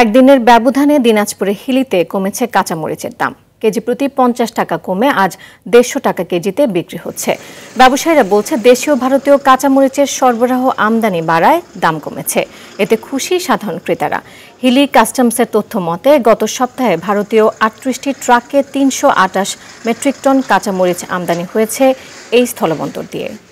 একদিনের ব্যবধানে দিনাজপুরে হিলিতে কমেছে কাঁচামরিচের দাম কেজি প্রতি পঞ্চাশ টাকা কমে আজ দেড়শো টাকা কেজিতে বিক্রি হচ্ছে ব্যবসায়ীরা বলছে দেশীয় ভারতীয় কাঁচামরিচের সরবরাহ আমদানি বাড়ায় দাম কমেছে এতে খুশি সাধারণ ক্রেতারা হিলি কাস্টমসের তথ্য মতে গত সপ্তাহে ভারতীয় আটত্রিশটি ট্রাকে তিনশো মেট্রিক টন কাঁচামরিচ আমদানি হয়েছে এই স্থলবন্দর দিয়ে